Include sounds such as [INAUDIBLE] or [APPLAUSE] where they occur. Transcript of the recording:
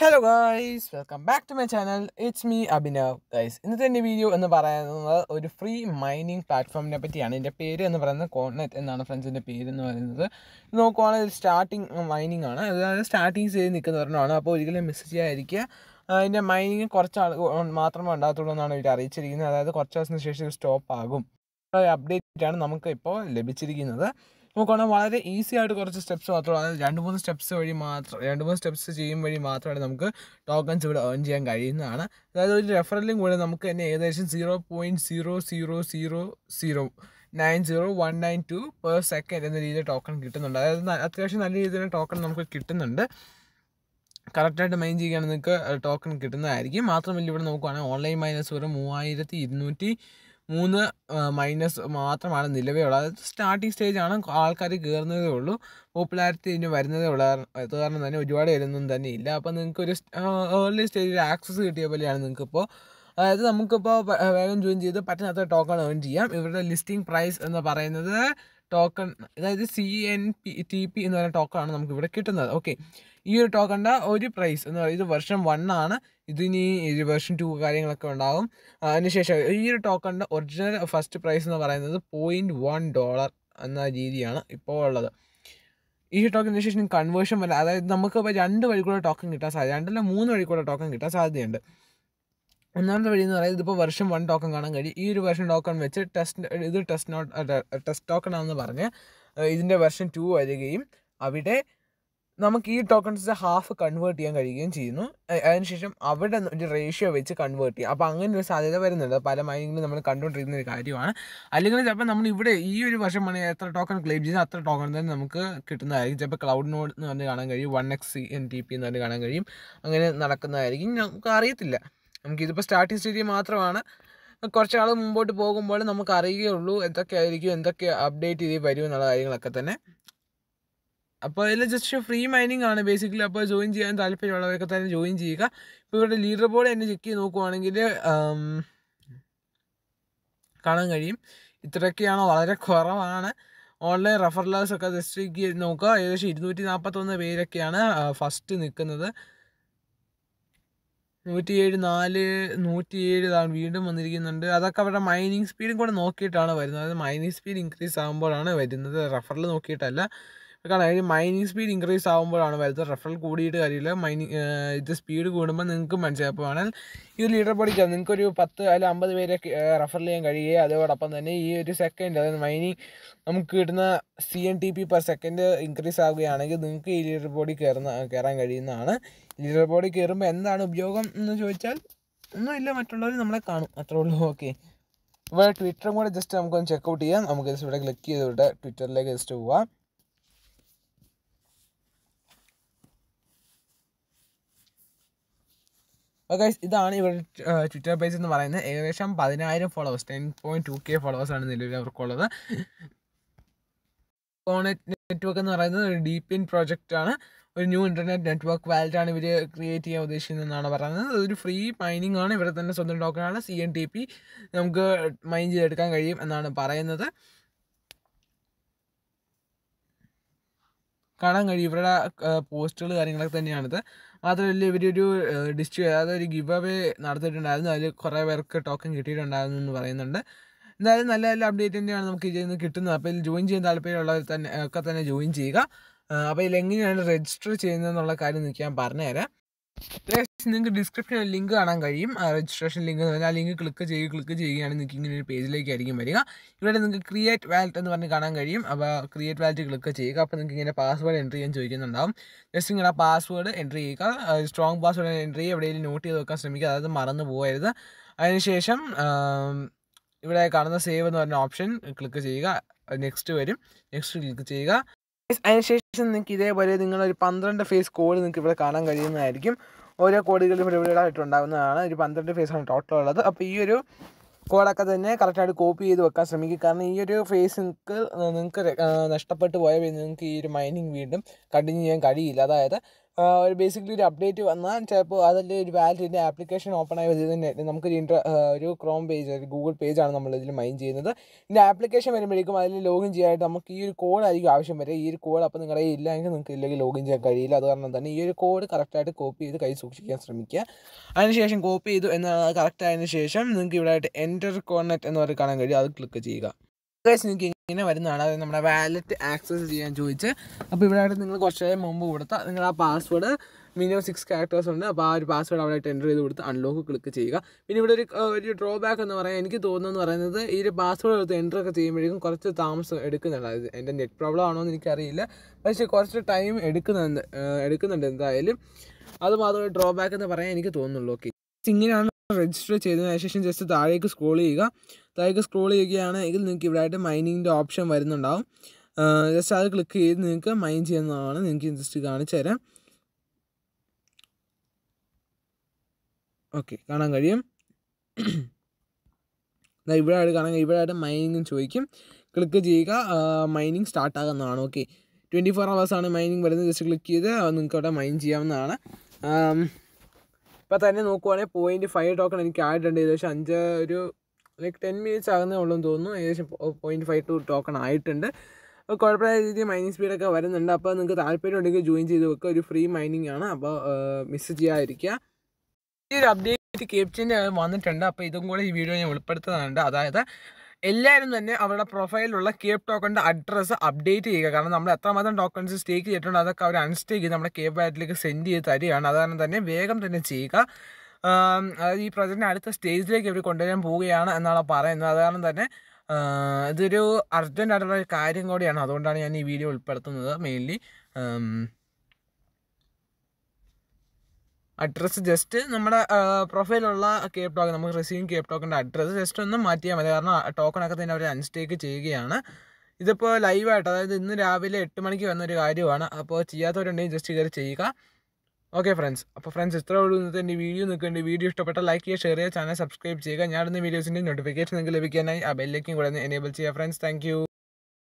hello guys welcome back to my channel it's me Abhinav guys ഇന്നത്തെ എൻ്റെ video എന്ന് പറയുന്നത് ഒരു ഫ്രീ മൈനിങ് പ്ലാറ്റ്ഫോമിനെ പറ്റിയാണ് എൻ്റെ പേര് എന്ന് പറയുന്നത് കോൺനെറ്റ് എന്നാണ് ഫ്രണ്ട്സിൻ്റെ പേര് എന്ന് പറയുന്നത് നോക്കുവാണെങ്കിൽ സ്റ്റാർട്ടിങ് മൈനിങ് ആണ് അതായത് സ്റ്റാർട്ടിങ് ചെയ്ത് നിൽക്കുന്ന ഒരെണ്ണമാണ് അപ്പോൾ ഒരിക്കലും മിസ് ചെയ്യാതിരിക്കുക അതിൻ്റെ മൈനിങ് കുറച്ച് ആൾ മാത്രമേ ഉണ്ടാകത്തുള്ളൂ എന്നാണ് ഇവർ അറിയിച്ചിരിക്കുന്നത് അതായത് കുറച്ച് ദിവസത്തിന് ശേഷം സ്റ്റോപ്പ് ആകും അപ്ഡേറ്റ് ആണ് നമുക്ക് ഇപ്പോൾ ലഭിച്ചിരിക്കുന്നത് നോക്കുകയാണെങ്കിൽ വളരെ ഈസി ആയിട്ട് കുറച്ച് സ്റ്റെപ്സ് മാത്രമേ അതായത് രണ്ട് മൂന്ന് സ്റ്റെപ്സ് വഴി മാത്രം രണ്ട് മൂന്ന് സ്റ്റെപ്സ് ചെയ്യും വഴി മാത്രമാണ് നമുക്ക് ടോക്കൺസ് ഇവിടെ ഏൺ ചെയ്യാൻ കഴിയുന്നതാണ് അതായത് ഒരു റെഫറലിലും കൂടെ നമുക്ക് തന്നെ ഏകദേശം zero point zero zero zero zero nine zero one nine two per second എന്ന രീതിയിൽ ടോക്കൺ കിട്ടുന്നുണ്ട് അതായത് അത്യാവശ്യം നല്ല രീതിയിലുള്ള ടോക്കൺ നമുക്ക് കിട്ടുന്നുണ്ട് കറക്റ്റായിട്ട് മെയിൻ ചെയ്യുകയാണെങ്കിൽ നിങ്ങൾക്ക് ടോക്കൺ കിട്ടുന്നതായിരിക്കും മാത്രമല്ല ഇവിടെ നോക്കുകയാണെങ്കിൽ ഓൺലൈൻ മൈനസ് വരെ മൂവായിരത്തി ഇരുന്നൂറ്റി മൂന്ന് മൈനസ് മാത്രമാണ് നിലവിൽ ഉള്ളത് അത് സ്റ്റാർട്ടിംഗ് സ്റ്റേജാണ് ആൾക്കാർ കയറുന്നതേ ഉള്ളൂ പോപ്പുലാരിറ്റി ഇനി വരുന്നതേ ഉള്ളൂ കാരണം തന്നെ ഒരുപാട് പേരൊന്നും തന്നെ ഇല്ല അപ്പോൾ നിങ്ങൾക്കൊരു ഏർലി സ്റ്റേജിൽ ആക്സസ് കിട്ടിയ പോലെയാണ് നിങ്ങൾക്കിപ്പോൾ അതായത് നമുക്കിപ്പോൾ വേഗം ജോയിൻ ചെയ്ത് പറ്റുന്നത്ര ടോക്കൺ ഏൺ ചെയ്യാം ഇവരുടെ ലിസ്റ്റിംഗ് പ്രൈസ് എന്ന് പറയുന്നത് ടോക്കൺ അതായത് C N P T P എന്ന് പറയുന്ന ടോക്കണാണ് നമുക്ക് ഇവിടെ കിട്ടുന്നത് ഓക്കെ ഈ ഒരു ടോക്കണിൻ്റെ ഒരു പ്രൈസ് എന്ന് പറയുന്നത് ഇത് വെർഷൻ വൺ ആണ് ഇതിനി വെർഷൻ ടു കാര്യങ്ങളൊക്കെ ഉണ്ടാകും അതിനുശേഷം ഈ ഒരു ടോക്കണിൻ്റെ ഒറിജിനൽ ഫസ്റ്റ് പ്രൈസ് എന്ന് പറയുന്നത് പോയിൻറ്റ് വൺ ഡോളർ എന്ന രീതിയാണ് ഇപ്പോൾ ഉള്ളത് ഈ ടോക്കണിന് ശേഷം കൺവേർഷൻ വരെ അതായത് നമുക്ക് ഇപ്പോൾ രണ്ട് വഴി കൂടെ ടോക്കൺ കിട്ടാൻ സാധ്യത രണ്ടല്ല മൂന്ന് വഴി കൂടെ ടോക്കൺ കിട്ടാൻ സാധ്യതയുണ്ട് ഒന്നാമത്തെ വഴി എന്ന് പറയുന്നത് ഇതിപ്പോൾ വെർഷൻ വൺ ടോക്കൺ കാണാൻ കഴിയും ഈ ഒരു വെർഷൻ ടോക്കൺ വെച്ച് ടെസ്റ്റ് ഇത് ടെസ്റ്റ് നോട്ട് ടെസ്റ്റ് ടോക്കൺ ആണെന്ന് പറഞ്ഞ് ഇതിൻ്റെ വെർഷൻ ടു വരികയും അവിടെ നമുക്ക് ഈ ടോക്കൺസ് ഹാഫ് കൺവേർട്ട് ചെയ്യാൻ കഴിയുകയും ചെയ്യുന്നു അതിനുശേഷം അവിടെ ഒരു റേഷ്യോ വെച്ച് കൺവേർട്ട് ചെയ്യാം അപ്പോൾ അങ്ങനെ ഒരു സാധ്യത വരുന്നുണ്ട് പല മൈനിങ്ങിലും നമ്മൾ കണ്ടുകൊണ്ടിരിക്കുന്ന ഒരു കാര്യമാണ് അല്ലെങ്കിൽ ചിലപ്പോൾ നമ്മൾ ഇവിടെ ഈ ഒരു വർഷം വേണമെങ്കിൽ എത്ര ടോക്കൺ ക്ലെയിം ചെയ്താൽ അത്ര ടോക്കൺ തന്നെ നമുക്ക് കിട്ടുന്നതായിരിക്കും ചിലപ്പോൾ ക്ലൗഡ് നോഡ് എന്ന് പറഞ്ഞ് കാണാൻ കഴിയും one X C N T P എന്ന് പറഞ്ഞ് കാണാൻ കഴിയും അങ്ങനെ നടക്കുന്നതായിരിക്കും നമുക്ക് അറിയത്തില്ല നമുക്കിതിപ്പോൾ സ്റ്റാർട്ടിംഗ് സ്റ്റേജിൽ മാത്രമാണ് കുറച്ച് നാൾ മുമ്പോട്ട് പോകുമ്പോൾ നമുക്ക് അറിയുകയുള്ളൂ എന്തൊക്കെ ആയിരിക്കും എന്തൊക്കെ അപ്ഡേറ്റ് ചെയ്ത് വരും എന്നുള്ള കാര്യങ്ങളൊക്കെ തന്നെ അപ്പോൾ അതിൽ ജസ്റ്റ് ഫ്രീ മൈനിങ് ആണ് ബേസിക്കലി അപ്പോൾ ജോയിൻ ചെയ്യാൻ താല്പര്യമുള്ളവരൊക്കെ തന്നെ ജോയിൻ ചെയ്യുക ഇപ്പോൾ ഇവരുടെ ലീഡർ ബോർഡ് തന്നെ ചെക്ക് ചെയ്ത് നോക്കുവാണെങ്കിൽ കാണാൻ കഴിയും ഇത്രയൊക്കെയാണോ വളരെ കുറവാണ് ഓൺലൈൻ റെഫറലേഴ്സൊക്കെ ജസ്റ്റ് നോക്കുക ഏകദേശം ഇരുന്നൂറ്റി നാൽപ്പത്തൊന്ന് പേരൊക്കെയാണ് ഫസ്റ്റ് നിൽക്കുന്നത് നൂറ്റിയേഴ് നാല് നൂറ്റിയേഴ് ഇതാണ് വീണ്ടും വന്നിരിക്കുന്നുണ്ട് അതൊക്കെ അവരുടെ മൈനിങ് സ്പീഡും കൂടെ നോക്കിയിട്ടാണ് വരുന്നത് മൈനിങ് സ്പീഡ് ഇൻക്രീസ് ആകുമ്പോഴാണ് വരുന്നത് റഫറിൽ നോക്കിയിട്ടല്ല കാരണം അതിന് മൈനിങ് സ്പീഡ് ഇൻക്രീസ് ആകുമ്പോഴാണ് വലുത് റെഫറൽ കൂടിയിട്ട് കാര്യമില്ല മൈനിങ് ഇത് സ്പീഡ് കൂടുമ്പോൾ നിങ്ങൾക്ക് മനസ്സിലായി ഈ വേണമെങ്കിൽ ഇത് ലീഡർ പഠിക്കാം നിങ്ങൾക്കൊരു പത്ത് അല്ല അമ്പത് പേരെ റെഫർ ചെയ്യാൻ കഴിയുക അതോടൊപ്പം തന്നെ ഈ ഒരു സെക്കൻഡ് അതായത് മൈനിങ് നമുക്ക് കിട്ടുന്ന C N T P per second increase ആവുകയാണെങ്കിൽ നിങ്ങൾക്ക് ഈ ലീഡർ ബോഡി കയറുന്ന കയറാൻ കഴിയുന്നതാണ് ലീഡർ ബോഡി കയറുമ്പോൾ എന്താണ് ഉപയോഗം എന്ന് ചോദിച്ചാൽ ഒന്നുമില്ല മറ്റുള്ളവർ നമ്മളെ കാണും അത്രേ ഉള്ളൂ ഓക്കെ ഇവിടെ ട്വിറ്ററും കൂടെ ജസ്റ്റ് നമുക്കൊന്ന് ഔട്ട് ചെയ്യാം നമുക്ക് ജസ്റ്റ് ഇവിടെ ക്ലിക്ക് ചെയ്തിട്ട് ഇവിടെ ട്വിറ്ററിലേക്ക് ജസ്റ്റ് പോവാം ഓക്കെ ഇതാണ് ഇവരുടെ ട്വിറ്റർ പേജ് എന്ന് പറയുന്നത് ഏകദേശം പതിനായിരം followers ten point two K ഫോളോവേഴ്സാണ് നിലവിൽ അവർക്കുള്ളത് കോണറ്റ് നെറ്റ്വർക്ക് എന്ന് പറയുന്നത് ഒരു ഡീപ് ഇൻ ആണ് ഒരു ന്യൂ ഇൻ്റർനെറ്റ് നെറ്റ്വർക്ക് വാലറ്റാണ് ഇവർ ക്രിയേറ്റ് ചെയ്യാൻ ഉദ്ദേശിക്കുന്നതെന്നാണ് പറയുന്നത് ഒരു ഫ്രീ മൈനിങ് ആണ് ഇവരുടെ തന്നെ സ്വന്തം ആണ് സി എൻ ടി പി നമുക്ക് മൈൻ ചെയ്തെടുക്കാൻ കഴിയും എന്നാണ് പറയുന്നത് കാണാൻ കഴിയും ഇവരുടെ പോസ്റ്റുകൾ കാര്യങ്ങളൊക്കെ തന്നെയാണിത് മാത്രമല്ല ഇവരൊരു ഡിസ്ട്രി ഒരു ഗിവ് അവേ നടത്തിയിട്ടുണ്ടായിരുന്നു അതിൽ കുറേ പേർക്ക് ടോക്കൺ കിട്ടിയിട്ടുണ്ടായിരുന്നു എന്ന് പറയുന്നുണ്ട് എന്തായാലും നല്ല നല്ല അപ്ഡേറ്റ് തന്നെയാണ് നമുക്ക് ഇതിൽ നിന്ന് കിട്ടുന്നത് അപ്പോൾ ഇതിൽ ജോയിൻ ചെയ്യാൻ താല്പര്യമുള്ളവർ തന്നെ ഒക്കെ തന്നെ ജോയിൻ ചെയ്യുക അപ്പോൾ ഇതിൽ എങ്ങനെയാണ് രജിസ്റ്റർ ചെയ്യുന്നത് എന്നുള്ള കാര്യം നിൽക്കാൻ പറഞ്ഞുതരാം നിങ്ങൾക്ക് ഡിസ്ക്രിപ്ഷനിൽ ലിങ്ക് കാണാൻ കഴിയും രജിസ്ട്രേഷൻ ലിങ്ക് എന്ന് പറഞ്ഞാൽ ആ ലിങ്ക് ക്ലിക്ക് ചെയ്യുക ക്ലിക്ക് ചെയ്യുകയാണെങ്കിൽ നിങ്ങൾക്ക് ഇങ്ങനെ ഒരു പേജിലേക്കായിരിക്കും വരിക ഇവിടെ നിങ്ങൾക്ക് ക്രിയേറ്റ് വാലറ്റ് എന്ന് പറഞ്ഞ് കാണാൻ കഴിയും അപ്പോൾ ക്രിയേറ്റ് വാലറ്റ് ക്ലിക്ക് ചെയ്യുക അപ്പോൾ നിങ്ങൾക്ക് ഇങ്ങനെ പാസ്വേഡ് എൻ്റർ ചെയ്യാൻ ചോദിക്കുന്നുണ്ടാവും ജസ്റ്റ് നിങ്ങൾ ആ പാസ്വേഡ് എൻ്റർ ചെയ്യുക സ്ട്രോങ് പാസ്വേഡ് എൻ്റർ ചെയ്യുക എവിടെയെങ്കിലും നോട്ട് ചെയ്ത് വെക്കാൻ ശ്രമിക്കുക അതായത് മറന്നു പോകരുത് അതിനുശേഷം ഇവിടെ കാണുന്ന സേവ് എന്ന് പറഞ്ഞ ഓപ്ഷൻ ക്ലിക്ക് ചെയ്യുക നെക്സ്റ്റ് വരും നെക്സ്റ്റ് ക്ലിക്ക് ചെയ്യുക അതിന് ശേഷം നിങ്ങൾക്ക് ഇതേപോലെ നിങ്ങളൊരു പന്ത്രണ്ട് ഫേസ് കോഡ് നിങ്ങൾക്ക് ഇവിടെ കാണാൻ കഴിയുന്നതായിരിക്കും ഓരോ കോഡുകളും ഇവിടെ ഇവിടെയായിട്ട് ഉണ്ടാകുന്നതാണ് ഒരു പന്ത്രണ്ട് ഫേസാണ് ടോട്ടൽ ഉള്ളത് അപ്പോൾ ഈ ഒരു കോഡൊക്കെ തന്നെ കറക്റ്റായിട്ട് കോപ്പി ചെയ്ത് വെക്കാൻ ശ്രമിക്കും കാരണം ഈ ഒരു ഫേസ് നിങ്ങൾക്ക് നിങ്ങൾക്ക് നഷ്ടപ്പെട്ടു പോയാൽ നിങ്ങൾക്ക് ഈ ഒരു മൈനിങ് വീണ്ടും കണ്ടിന്യൂ ചെയ്യാൻ കഴിയില്ല അതായത് ഒരു ബേസിക്കലി ഒരു അപ്ഡേറ്റ് വന്നാൽ ചിലപ്പോൾ അതല്ലേ ഒരു വാലറ്റിൻ്റെ ആപ്ലിക്കേഷൻ ഓപ്പൺ ആയി വരുന്നത് തന്നെ ഒരു ഇൻട്ര ഒരു ക്രോം പേജ് ഒരു ഗൂഗിൾ പേജാണ് നമ്മൾ ഇതിൽ മൈൻ ചെയ്യുന്നത് ഇതിൻ്റെ ആപ്ലിക്കേഷൻ വരുമ്പോഴേക്കും അതിൽ ലോഗിൻ ചെയ്യാനായിട്ട് നമുക്ക് ഈ ഒരു കോഡ് ആയിരിക്കും ആവശ്യം വരെ ഈ ഒരു കോഡ് അപ്പോൾ നിങ്ങളുടെ ഇല്ലെങ്കിൽ നിങ്ങൾക്ക് ഇല്ലെങ്കിൽ ലോഗിൻ ചെയ്യാൻ കഴിയില്ല അത് കാരണം തന്നെ ഈ ഒരു കോഡ് കറക്റ്റായിട്ട് കോപ്പി ചെയ്ത് കൈ സൂക്ഷിക്കാൻ ശ്രമിക്കുക അതിനുശേഷം കോപ്പി ചെയ്തു എന്നാൽ കറക്റ്റ് ആയതിനു ശേഷം നിങ്ങൾക്ക് ഇവിടെ ആയിട്ട് എൻ്റർ കോർണറ്റ് എന്ന് പറഞ്ഞ് കാണാൻ കഴിയും അത് ക്ലിക്ക് ചെയ്യുക നിങ്ങൾക്ക് ഇങ്ങനെ വരുന്നതാണ് അത് നമ്മുടെ വാലറ്റ് ആക്സസ് ചെയ്യാൻ ചോദിച്ച് അപ്പോൾ ഇവിടെ നിങ്ങൾ കുറച്ച് നേരം മുമ്പ് കൊടുത്താൽ നിങ്ങൾ ആ പാസ്വേഡ് മിനിമം സിക്സ് ക്യാരക്ടേഴ്സ് ഉണ്ട് അപ്പോൾ ആ ഒരു പാസ്വേഡ് അവിടെ എൻ്റർ ചെയ്ത് കൊടുത്ത് അൺലോക്ക് ക്ലിക്ക് ചെയ്യുക പിന്നെ ഇവിടെ ഒരു ഒരു ഡ്രോ ബാക്ക് എന്ന് പറയാൻ എനിക്ക് തോന്നുന്നു പറയുന്നത് ഈ ഒരു പാസ്വേഡ് എടുത്ത് എൻ്റർ ഒക്കെ ചെയ്യുമ്പോഴേക്കും കുറച്ച് താമസം എടുക്കുന്നുണ്ട് അത് എൻ്റെ നെറ്റ് പ്രോബ്ലം ആണോ എന്ന് എനിക്കറിയില്ല പക്ഷേ കുറച്ച് ടൈം എടുക്കുന്നുണ്ട് എടുക്കുന്നുണ്ട് എന്തായാലും അത് മാത്രമേ ഡ്രോ ബാക്ക് എന്ന് പറയാൻ എനിക്ക് തോന്നുന്നുള്ളൂ ഓക്കെ ഇങ്ങനെയാണ് രജിസ്റ്റർ ചെയ്തതിന് ശേഷം ജസ്റ്റ് താഴേക്ക് സ്ക്രോൾ ചെയ്യുക താഴേക്ക് സ്ക്രോൾ ചെയ്യുകയാണെങ്കിൽ നിങ്ങൾക്ക് ഇവിടെ ആയിട്ട് മൈനിങ്ങിൻ്റെ ഓപ്ഷൻ വരുന്നുണ്ടാവും ജസ്റ്റ് അത് ക്ലിക്ക് ചെയ്ത് നിങ്ങൾക്ക് മൈൻ ചെയ്യുന്നതാണ് നിങ്ങൾക്ക് ജസ്റ്റ് കാണിച്ചു തരാം ഓക്കെ കാണാൻ കഴിയും [CLEARS THROAT] ഇവിടെ ആയിട്ട് കാണാൻ ഇവിടെ ആയിട്ട് മൈനിങ് ചോദിക്കും ക്ലിക്ക് ചെയ്യുക മൈനിങ് സ്റ്റാർട്ട് ആകുന്നതാണ് ഓക്കെ ട്വൻറ്റി ഫോർ അവേഴ്സാണ് മൈനിങ് വരുന്നത് ജസ്റ്റ് ക്ലിക്ക് ചെയ്ത് നിങ്ങൾക്ക് അവിടെ മൈൻ ചെയ്യാവുന്നതാണ് ഇപ്പം തന്നെ നോക്കുവാണെങ്കിൽ പോയിൻറ്റ് ഫൈവ് ടോക്കൺ എനിക്ക് ആയിട്ടുണ്ട് ഏകദേശം അഞ്ച് ഒരു ലൈക്ക് ടെൻ മിനിറ്റ്സ് ആകുന്നേ എന്ന് തോന്നുന്നു ഏകദേശം പോയിൻറ്റ് ഫൈവ് ടു ടോക്കൺ ആയിട്ടുണ്ട് അപ്പോൾ കുഴപ്പമില്ലാത്ത രീതിയിൽ മൈനിങ് സ്പീഡൊക്കെ വരുന്നുണ്ട് അപ്പോൾ നിങ്ങൾക്ക് താല്പര്യം ഉണ്ടെങ്കിൽ ജോയിൻ ചെയ്ത് വെക്കുക ഒരു ഫ്രീ മൈനിങ് ആണ് അപ്പോൾ മിസ് ചെയ്യാതിരിക്കുക ഈ ഒരു അപ്ഡേറ്റ് കേപ്ചിൻ്റെ വന്നിട്ടുണ്ട് അപ്പോൾ ഇതും കൂടെ ഈ വീഡിയോ ഞാൻ ഉൾപ്പെടുത്തുന്നുണ്ട് അതായത് എല്ലാവരും തന്നെ അവരുടെ പ്രൊഫൈലിലുള്ള കേബ് ടോക്കണിൻ്റെ അഡ്രസ്സ് അപ്ഡേറ്റ് ചെയ്യുക കാരണം നമ്മൾ എത്രമാത്രം ടോക്കൺസ് സ്റ്റേക്ക് ചെയ്തിട്ടുണ്ട് അതൊക്കെ അവർ അൺസ്റ്റേക്ക് ചെയ്ത് നമ്മുടെ കേബ് വാലറ്റിലേക്ക് സെൻഡ് ചെയ്ത് തരികയാണ് അതുകാരണം തന്നെ വേഗം തന്നെ ചെയ്യുക അതായത് ഈ പ്രൊജക്റ്റിന് അടുത്ത സ്റ്റേജിലേക്ക് ഇവർ കൊണ്ടുവരാൻ പോവുകയാണ് എന്നാണ് പറയുന്നത് അതുകാരണം തന്നെ ഇതൊരു അർജൻ്റ് ഒരു കാര്യം കൂടിയാണ് അതുകൊണ്ടാണ് ഞാൻ ഈ വീഡിയോ ഉൾപ്പെടുത്തുന്നത് മെയിൻലി അഡ്രസ്സ് ജസ്റ്റ് നമ്മുടെ പ്രൊഫൈലുള്ള കേപ്പ് ടോക്കൺ നമുക്ക് റിസീവിങ് കേപ്പ് ടോക്കൻ്റെ അഡ്രസ്സ് ജസ്റ്റ് ഒന്ന് മാറ്റിയാൽ മതി കാരണം ടോക്കണൊക്കെ തന്നെ അവർ അൺസ്റ്റേക്ക് ചെയ്യുകയാണ് ഇതിപ്പോൾ ലൈവായിട്ട് അതായത് ഇന്ന് രാവിലെ എട്ട് മണിക്ക് വന്നൊരു കാര്യമാണ് അപ്പോൾ ചെയ്യാത്തവരുണ്ടെങ്കിൽ ജസ്റ്റ് കയറി ചെയ്യുക ഓക്കെ ഫ്രണ്ട്സ് അപ്പോൾ ഫ്രണ്ട്സ് ഇത്ര ഉള്ളൂ ഇന്നത്തെ എൻ്റെ വീഡിയോ നിൽക്കുന്നുണ്ട് വീഡിയോ ഇഷ്ടപ്പെട്ട ലൈക്ക് ചെയ്യുക ഷെയർ ചെയ്യുക ചാനൽ സബ്സ്ക്രൈബ് ചെയ്യുക ഞാനിന്ന് വീഡിയോസിൻ്റെ നോട്ടിഫിക്കേഷൻ നിങ്ങൾക്ക് ലഭിക്കാനായി ആ ബെല്ലേക്കും കൂടെ എനേബിൾ ചെയ്യുക ഫ്രണ്ട്സ് താങ്ക്